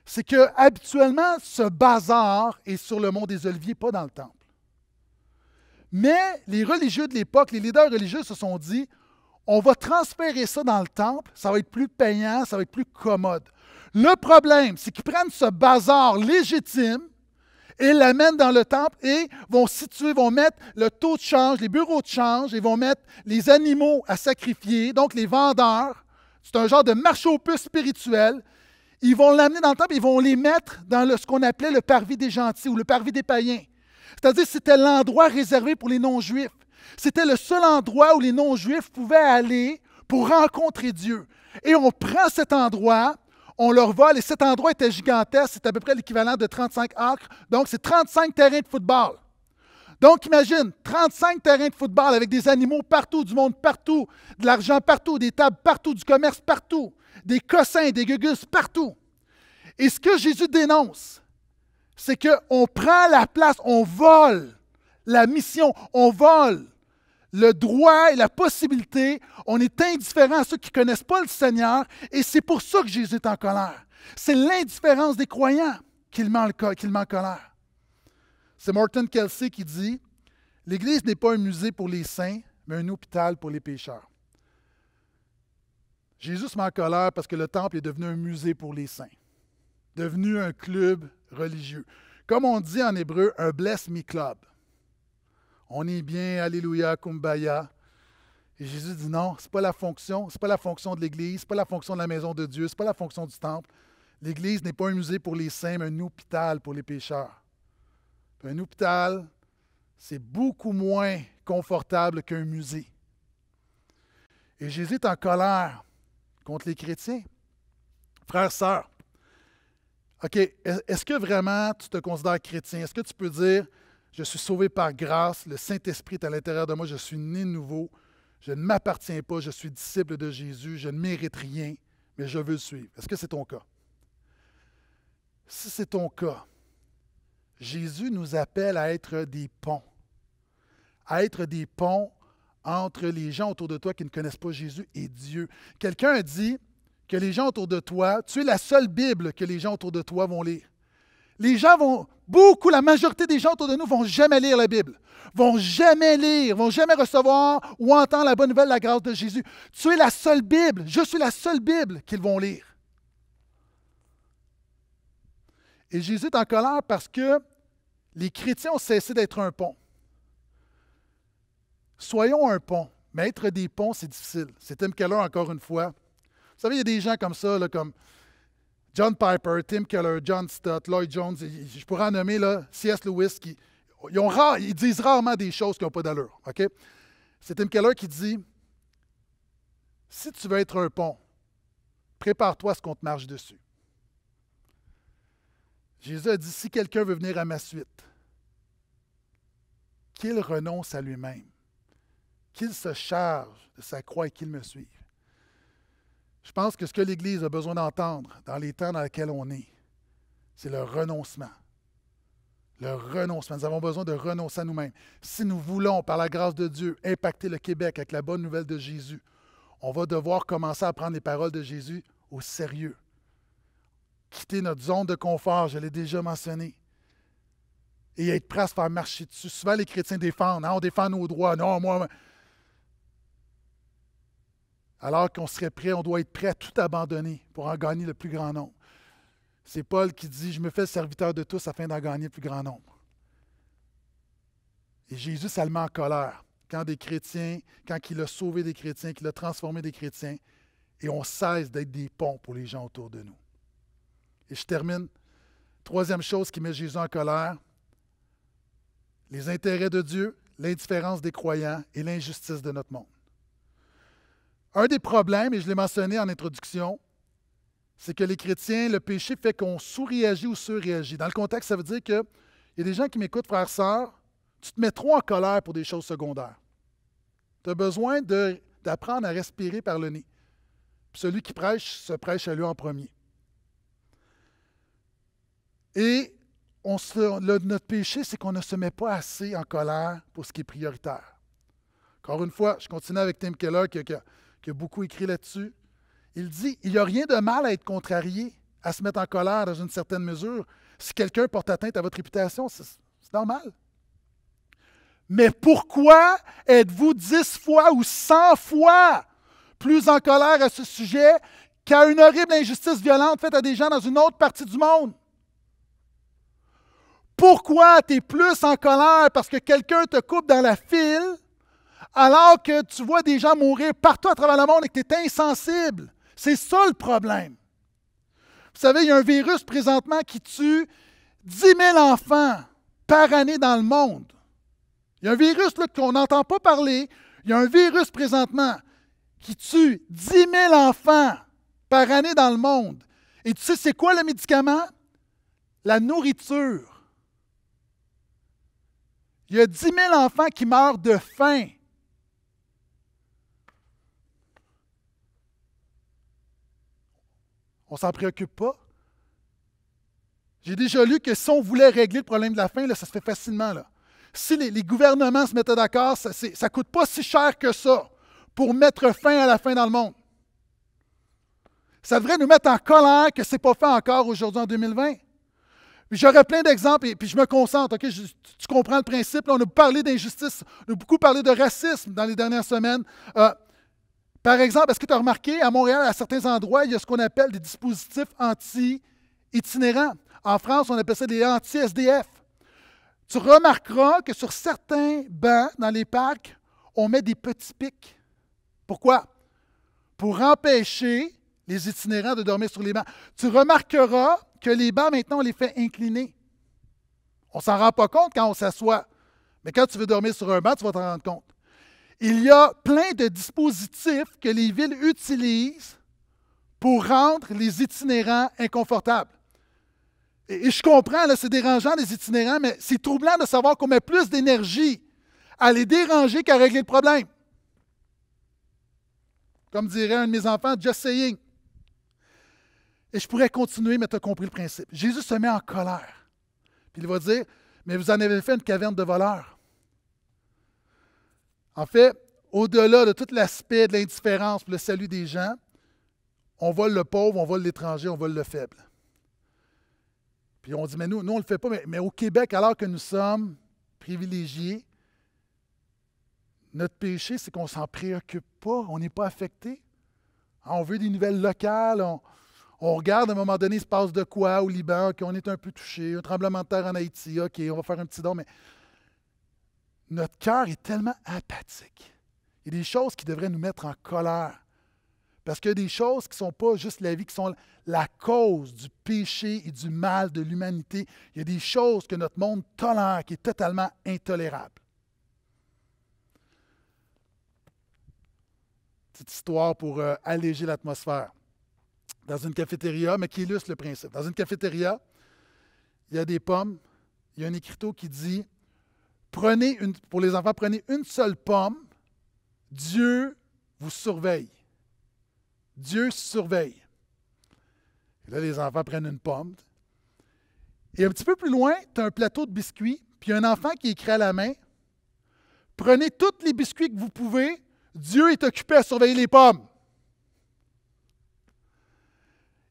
c'est que habituellement, ce bazar est sur le mont des Oliviers, pas dans le temple. Mais les religieux de l'époque, les leaders religieux se sont dit, on va transférer ça dans le temple, ça va être plus payant, ça va être plus commode. Le problème, c'est qu'ils prennent ce bazar légitime et l'amènent dans le temple et vont situer, vont mettre le taux de change, les bureaux de change, ils vont mettre les animaux à sacrifier, donc les vendeurs. C'est un genre de marché aux puces spirituel. Ils vont l'amener dans le temple, ils vont les mettre dans ce qu'on appelait le parvis des gentils ou le parvis des païens. C'est-à-dire c'était l'endroit réservé pour les non-juifs. C'était le seul endroit où les non-juifs pouvaient aller pour rencontrer Dieu. Et on prend cet endroit, on leur vole, et cet endroit était gigantesque, c'est à peu près l'équivalent de 35 acres, donc c'est 35 terrains de football. Donc imagine, 35 terrains de football avec des animaux partout, du monde partout, de l'argent partout, des tables partout, du commerce partout, des cossins, des gugus partout. Et ce que Jésus dénonce, c'est qu'on prend la place, on vole la mission, on vole le droit et la possibilité. On est indifférent à ceux qui ne connaissent pas le Seigneur et c'est pour ça que Jésus est en colère. C'est l'indifférence des croyants qui le met en colère. C'est Martin Kelsey qui dit L'Église n'est pas un musée pour les saints, mais un hôpital pour les pécheurs. Jésus se met en colère parce que le temple est devenu un musée pour les saints, devenu un club religieux. Comme on dit en hébreu, un bless me club. On est bien, alléluia, kumbaya. Et Jésus dit non, c'est pas la fonction, c'est pas la fonction de l'Église, c'est pas la fonction de la maison de Dieu, c'est pas la fonction du temple. L'Église n'est pas un musée pour les saints, mais un hôpital pour les pécheurs. un hôpital, c'est beaucoup moins confortable qu'un musée. Et Jésus est en colère contre les chrétiens. Frères, sœurs, OK, est-ce que vraiment tu te considères chrétien? Est-ce que tu peux dire, je suis sauvé par grâce, le Saint-Esprit est à l'intérieur de moi, je suis né nouveau, je ne m'appartiens pas, je suis disciple de Jésus, je ne mérite rien, mais je veux le suivre. Est-ce que c'est ton cas? Si c'est ton cas, Jésus nous appelle à être des ponts, à être des ponts entre les gens autour de toi qui ne connaissent pas Jésus et Dieu. Quelqu'un a dit, que les gens autour de toi, tu es la seule Bible que les gens autour de toi vont lire. Les gens vont, beaucoup, la majorité des gens autour de nous vont jamais lire la Bible, vont jamais lire, vont jamais recevoir ou entendre la bonne nouvelle, la grâce de Jésus. Tu es la seule Bible, je suis la seule Bible qu'ils vont lire. Et Jésus est en colère parce que les chrétiens ont cessé d'être un pont. Soyons un pont, mais être des ponts, c'est difficile. C'est Tim Keller, encore une fois, vous savez, il y a des gens comme ça, comme John Piper, Tim Keller, John Stott, Lloyd Jones, je pourrais en nommer C.S. Lewis, qui ils, disent rarement des choses qui n'ont pas d'allure. C'est Tim Keller qui dit Si tu veux être un pont, prépare-toi à ce qu'on te marche dessus. Jésus a dit Si quelqu'un veut venir à ma suite, qu'il renonce à lui-même, qu'il se charge de sa croix et qu'il me suive. Je pense que ce que l'Église a besoin d'entendre dans les temps dans lesquels on est, c'est le renoncement. Le renoncement. Nous avons besoin de renoncer à nous-mêmes. Si nous voulons, par la grâce de Dieu, impacter le Québec avec la bonne nouvelle de Jésus, on va devoir commencer à prendre les paroles de Jésus au sérieux. Quitter notre zone de confort, je l'ai déjà mentionné. Et être prêt à se faire marcher dessus. Souvent, les chrétiens défendent. Hein, on défend nos droits. Non, moi, alors qu'on serait prêt, on doit être prêt à tout abandonner pour en gagner le plus grand nombre. C'est Paul qui dit, je me fais serviteur de tous afin d'en gagner le plus grand nombre. Et Jésus, ça le en colère quand des chrétiens, quand il a sauvé des chrétiens, qu'il a transformé des chrétiens, et on cesse d'être des ponts pour les gens autour de nous. Et je termine. Troisième chose qui met Jésus en colère, les intérêts de Dieu, l'indifférence des croyants et l'injustice de notre monde. Un des problèmes, et je l'ai mentionné en introduction, c'est que les chrétiens, le péché fait qu'on sous-réagit ou surréagit. Dans le contexte, ça veut dire qu'il y a des gens qui m'écoutent, frères, sœurs, tu te mets trop en colère pour des choses secondaires. Tu as besoin d'apprendre à respirer par le nez. celui qui prêche se prêche à lui en premier. Et notre péché, c'est qu'on ne se met pas assez en colère pour ce qui est prioritaire. Encore une fois, je continue avec Tim Keller qui a beaucoup écrit là-dessus. Il dit Il n'y a rien de mal à être contrarié, à se mettre en colère dans une certaine mesure. Si quelqu'un porte atteinte à votre réputation, c'est normal. Mais pourquoi êtes-vous dix fois ou cent fois plus en colère à ce sujet qu'à une horrible injustice violente faite à des gens dans une autre partie du monde? Pourquoi tu es plus en colère parce que quelqu'un te coupe dans la file alors que tu vois des gens mourir partout à travers le monde et que tu es insensible. C'est ça le problème. Vous savez, il y a un virus présentement qui tue 10 000 enfants par année dans le monde. Il y a un virus qu'on n'entend pas parler. Il y a un virus présentement qui tue 10 000 enfants par année dans le monde. Et tu sais, c'est quoi le médicament? La nourriture. Il y a 10 000 enfants qui meurent de faim On s'en préoccupe pas. J'ai déjà lu que si on voulait régler le problème de la faim, là, ça se fait facilement. Là. Si les, gouvernements se mettaient d'accord, ça ne coûte pas si cher que ça pour mettre fin à la faim dans le monde. Ça devrait nous mettre en colère que ce n'est pas fait encore aujourd'hui en 2020. J'aurais plein d'exemples, et puis je me concentre, tu comprends le principe. on a parlé d'injustice, on a beaucoup parlé de racisme dans les dernières semaines. Euh, par exemple, est-ce que tu as remarqué, à Montréal, à certains endroits, il y a ce qu'on appelle des dispositifs anti-itinérants. En France, on appelle ça des anti-SDF. Tu remarqueras que sur certains bancs dans les parcs, on met des petits pics. Pourquoi? Pour empêcher les itinérants de dormir sur les bancs. Tu remarqueras que les bancs, maintenant, on les fait incliner. On s'en rend pas compte quand on s'assoit. Mais quand tu veux dormir sur un banc, tu vas te rendre compte. Il y a plein de dispositifs que les villes utilisent pour rendre les itinérants inconfortables. Et, je comprends, c'est dérangeant les itinérants, mais c'est troublant de savoir qu'on met plus d'énergie à les déranger qu'à régler le problème. Comme dirait un de mes enfants, just saying. Et je pourrais continuer, mais tu as compris le principe. Jésus se met en colère. Puis il va dire, mais vous en avez fait une caverne de voleurs. En fait, au-delà de tout l'aspect de l'indifférence pour le salut des gens, on vole le pauvre, on vole l'étranger, on vole le faible. Puis on dit, mais nous, nous on ne le fait pas. Mais, au Québec, alors que nous sommes privilégiés, notre péché, c'est qu'on ne s'en préoccupe pas, on n'est pas affecté. Ah, on veut des nouvelles locales, on, regarde à un moment donné, il se passe de quoi au Liban, qu'on est un peu touché, un tremblement de terre en Haïti, OK, on va faire un petit don, mais notre cœur est tellement apathique. Il y a des choses qui devraient nous mettre en colère. Parce qu'il y a des choses qui ne sont pas juste la vie, qui sont la cause du péché et du mal de l'humanité. Il y a des choses que notre monde tolère, qui est totalement intolérable. Petite histoire pour euh, alléger l'atmosphère. Dans une cafétéria, mais qui illustre le principe. Dans une cafétéria, il y a des pommes, il y a un écriteau qui dit prenez une, pour les enfants, prenez une seule pomme. Dieu vous surveille. Dieu surveille. Et là, les enfants prennent une pomme. Et un petit peu plus loin, tu as un plateau de biscuits, puis un enfant qui écrit à la main. Prenez tous les biscuits que vous pouvez. Dieu est occupé à surveiller les pommes.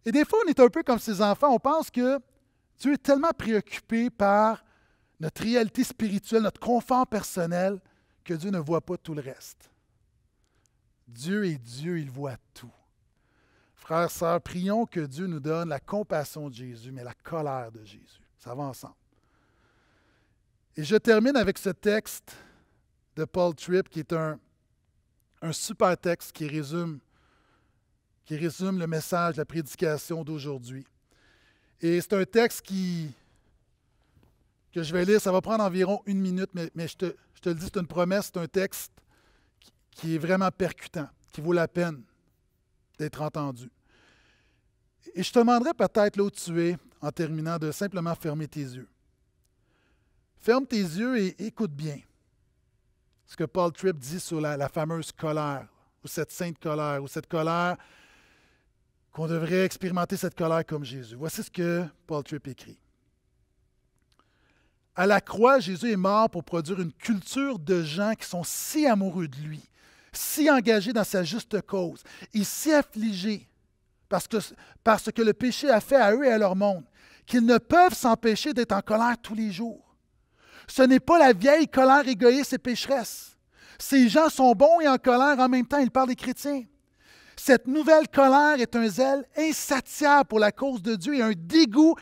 Et des fois, on est un peu comme ces enfants. On pense que Dieu est tellement préoccupé par notre réalité spirituelle, notre confort personnel, que Dieu ne voit pas tout le reste. Dieu est Dieu, il voit tout. Frères, sœurs, prions que Dieu nous donne la compassion de Jésus, mais la colère de Jésus. Ça va ensemble. Et je termine avec ce texte de Paul Tripp, qui est un, un super texte qui résume, qui résume le message, la prédication d'aujourd'hui. Et c'est un texte qui, je vais lire. Ça va prendre environ une minute, mais, je, te, le dis, c'est une promesse, c'est un texte qui, est vraiment percutant, qui vaut la peine d'être entendu. Et je te demanderai peut-être, là où tu es, en terminant, de simplement fermer tes yeux. Ferme tes yeux et écoute bien ce que Paul Tripp dit sur la, la fameuse colère, ou cette sainte colère, ou cette colère qu'on devrait expérimenter cette colère comme Jésus. Voici ce que Paul Tripp écrit. À la croix, Jésus est mort pour produire une culture de gens qui sont si amoureux de lui, si engagés dans sa juste cause et si affligés parce que, parce que le péché a fait à eux et à leur monde, qu'ils ne peuvent s'empêcher d'être en colère tous les jours. Ce n'est pas la vieille colère égoïste et pécheresse. Ces gens sont bons et en colère en même temps, ils parlent des chrétiens. Cette nouvelle colère est un zèle insatiable pour la cause de Dieu et un dégoût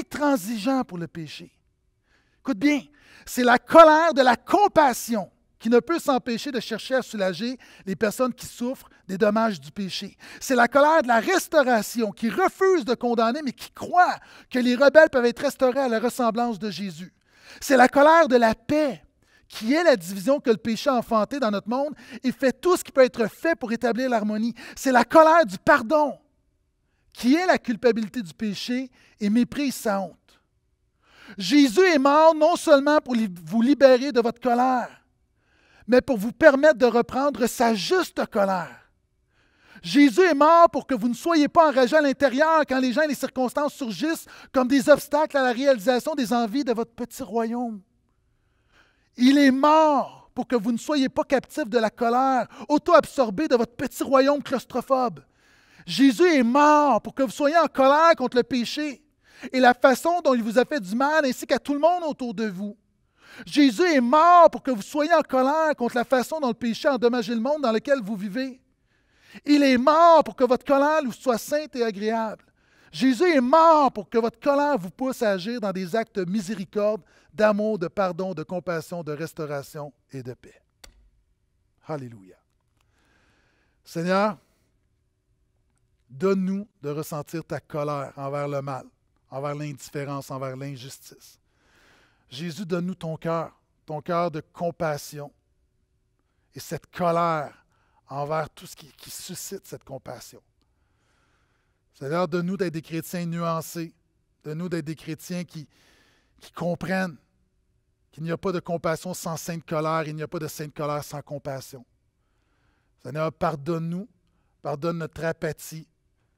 intransigeant pour le péché. Écoute bien, c'est la colère de la compassion qui ne peut s'empêcher de chercher à soulager les personnes qui souffrent des dommages du péché. C'est la colère de la restauration qui refuse de condamner, mais qui croit que les rebelles peuvent être restaurés à la ressemblance de Jésus. C'est la colère de la paix qui est la division que le péché a enfantée dans notre monde et fait tout ce qui peut être fait pour établir l'harmonie. C'est la colère du pardon qui est la culpabilité du péché et méprise sa honte. Jésus est mort non seulement pour vous libérer de votre colère, mais pour vous permettre de reprendre sa juste colère. Jésus est mort pour que vous ne soyez pas enragé à l'intérieur quand les gens et les circonstances surgissent comme des obstacles à la réalisation des envies de votre petit royaume. Il est mort pour que vous ne soyez pas captif de la colère, auto absorbé de votre petit royaume claustrophobe. Jésus est mort pour que vous soyez en colère contre le péché, et la façon dont il vous a fait du mal ainsi qu'à tout le monde autour de vous. Jésus est mort pour que vous soyez en colère contre la façon dont le péché a endommagé le monde dans lequel vous vivez. Il est mort pour que votre colère vous soit sainte et agréable. Jésus est mort pour que votre colère vous pousse à agir dans des actes de miséricorde, d'amour, de pardon, de compassion, de restauration et de paix. Alléluia. Seigneur, donne-nous de ressentir ta colère envers le mal envers l'indifférence, envers l'injustice. Jésus, donne-nous ton cœur, ton cœur de compassion et cette colère envers tout ce qui, suscite cette compassion. Seigneur, donne-nous d'être des chrétiens nuancés, donne-nous d'être des chrétiens qui, comprennent qu'il n'y a pas de compassion sans sainte colère, il n'y a pas de sainte colère sans compassion. Seigneur, pardonne-nous, pardonne notre apathie,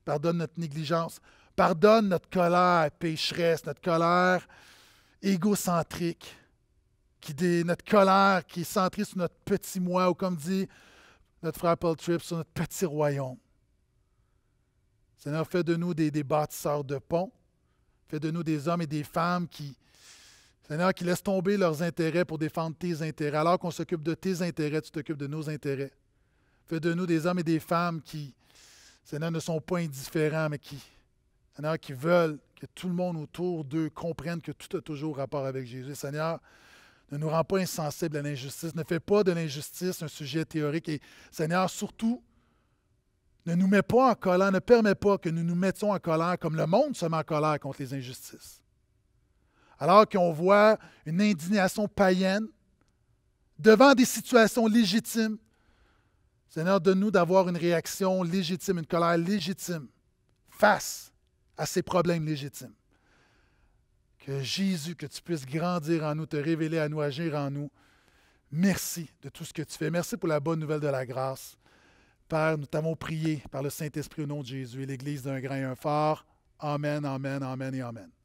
pardonne notre négligence, Pardonne notre colère pécheresse, notre colère égocentrique, qui notre colère qui est centrée sur notre petit moi, ou comme dit notre frère Paul Tripp, sur notre petit royaume. Seigneur, fais de nous des, des bâtisseurs de ponts. Fais de nous des hommes et des femmes qui, Seigneur, qui laissent tomber leurs intérêts pour défendre tes intérêts. Alors qu'on s'occupe de tes intérêts, tu t'occupes de nos intérêts. Fais de nous des hommes et des femmes qui, Seigneur, ne sont pas indifférents, mais qui Seigneur, qui veulent que tout le monde autour d'eux comprenne que tout a toujours rapport avec Jésus. Seigneur, ne nous rends pas insensibles à l'injustice. Ne fais pas de l'injustice un sujet théorique. Et Seigneur, surtout, ne nous mets pas en colère, ne permet pas que nous nous mettions en colère comme le monde se met en colère contre les injustices. Alors qu'on voit une indignation païenne devant des situations légitimes, Seigneur, donne-nous d'avoir une réaction légitime, une colère légitime face à ces problèmes légitimes. Que Jésus, que tu puisses grandir en nous, te révéler à nous, agir en nous. Merci de tout ce que tu fais. Merci pour la bonne nouvelle de la grâce. Père, nous t'avons prié par le Saint-Esprit au nom de Jésus et l'Église d'un grain et un fort. Amen, amen, amen et amen.